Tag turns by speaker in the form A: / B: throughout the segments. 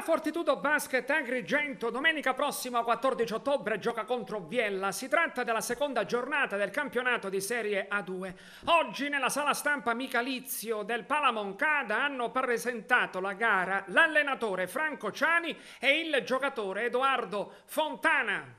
A: La Fortitudo Basket Agrigento domenica prossima 14 ottobre gioca contro Biella. Si tratta della seconda giornata del campionato di Serie A2. Oggi nella sala stampa Micalizio del Palamoncada hanno presentato la gara l'allenatore Franco Ciani e il giocatore Edoardo Fontana.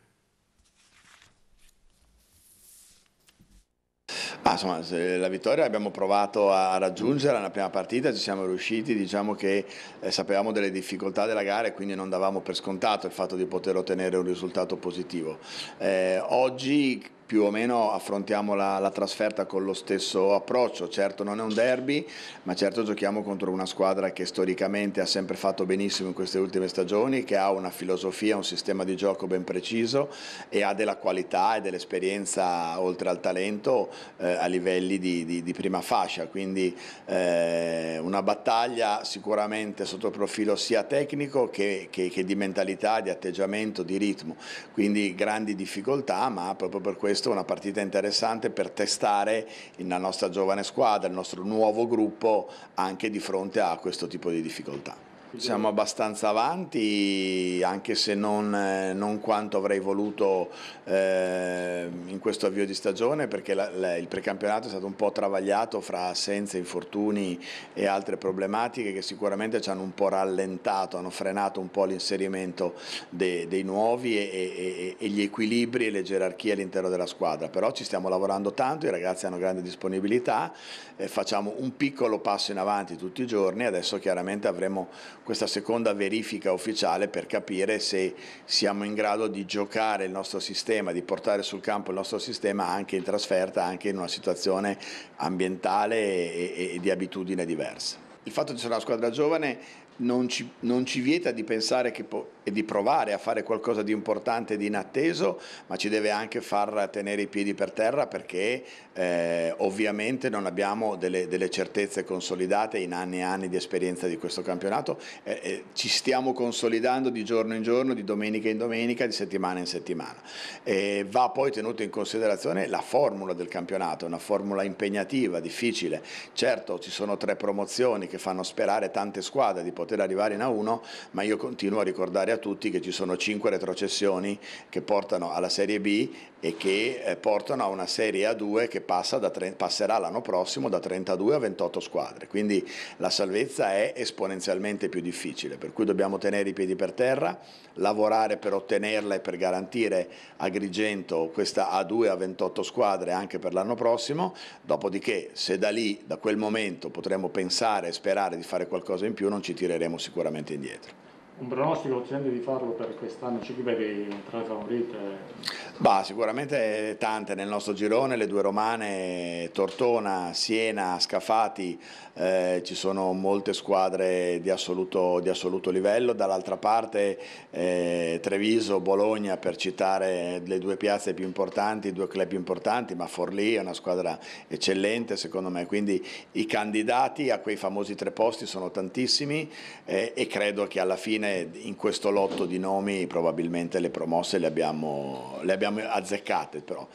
A: Ah, insomma, la vittoria l'abbiamo provato a raggiungere nella prima partita, ci siamo riusciti, diciamo che eh, sapevamo delle difficoltà della gara e quindi non davamo per scontato il fatto di poter ottenere un risultato positivo. Eh, oggi più o meno affrontiamo la, la, trasferta con lo stesso approccio, certo non è un derby, ma certo giochiamo contro una squadra che storicamente ha sempre fatto benissimo in queste ultime stagioni, che ha una filosofia, un sistema di gioco ben preciso e ha della qualità e dell'esperienza oltre al talento eh, a livelli di, di, di, prima fascia, quindi eh, una battaglia sicuramente sotto il profilo sia tecnico che, che, che, di mentalità, di atteggiamento, di ritmo, quindi grandi difficoltà ma proprio per questo una partita interessante per testare la nostra giovane squadra, il nostro nuovo gruppo anche di fronte a questo tipo di difficoltà. Siamo abbastanza avanti, anche se non, eh, non quanto avrei voluto eh, in questo avvio di stagione, perché la, la, il precampionato è stato un po' travagliato fra assenze, infortuni e altre problematiche che sicuramente ci hanno un po' rallentato, hanno frenato un po' l'inserimento de, dei nuovi e, e, e gli equilibri e le gerarchie all'interno della squadra. Però ci stiamo lavorando tanto, i ragazzi hanno grande disponibilità, eh, facciamo un piccolo passo in avanti tutti i giorni, adesso chiaramente avremo questa seconda verifica ufficiale per capire se siamo in grado di giocare il nostro sistema, di portare sul campo il nostro sistema anche in trasferta, anche in una situazione ambientale e, e, e di abitudine diversa. Il fatto di essere una squadra giovane non ci, non ci, vieta di pensare po- e di provare a fare qualcosa di importante e di inatteso, ma ci deve anche far tenere i piedi per terra perché eh, ovviamente non abbiamo delle, delle, certezze consolidate in anni e anni di esperienza di questo campionato, eh, eh, ci stiamo consolidando di giorno in giorno, di domenica in domenica, di settimana in settimana. E va poi tenuto in considerazione la formula del campionato, una formula impegnativa, difficile. Certo ci sono tre promozioni che fanno sperare tante squadre di poter poter arrivare in A1, ma io continuo a ricordare a tutti che ci sono cinque retrocessioni che portano alla Serie B e che eh, portano a una Serie A2 che da, passerà l'anno prossimo da 32 a 28 squadre. Quindi la salvezza è esponenzialmente più difficile, per cui dobbiamo tenere i piedi per terra, lavorare per ottenerla e per garantire a Grigento questa A2 a 28 squadre anche per l'anno prossimo, dopodiché se da lì, da quel momento potremo pensare e sperare di fare qualcosa in più non ci tireremo tireremo sicuramente indietro un pronostico sente di farlo per quest'anno? Ci vedi tra le favorite? Bah, sicuramente tante nel nostro girone, le due romane, Tortona, Siena, Scafati, eh, ci sono molte squadre di assoluto, di assoluto livello, dall'altra parte eh, Treviso, Bologna per citare le due piazze più importanti, i due club più importanti, ma Forlì è una squadra eccellente secondo me, quindi i candidati a quei famosi tre posti sono tantissimi eh, e credo che alla fine in questo lotto di nomi probabilmente le promosse le abbiamo, le abbiamo azzeccate, però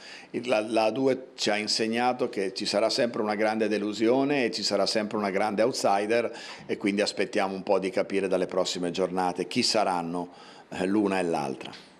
A: la, la 2 ci ha insegnato che ci sarà sempre una grande delusione e ci sarà sempre una grande outsider e quindi aspettiamo un po' di capire dalle prossime giornate chi saranno eh, l'una e l'altra.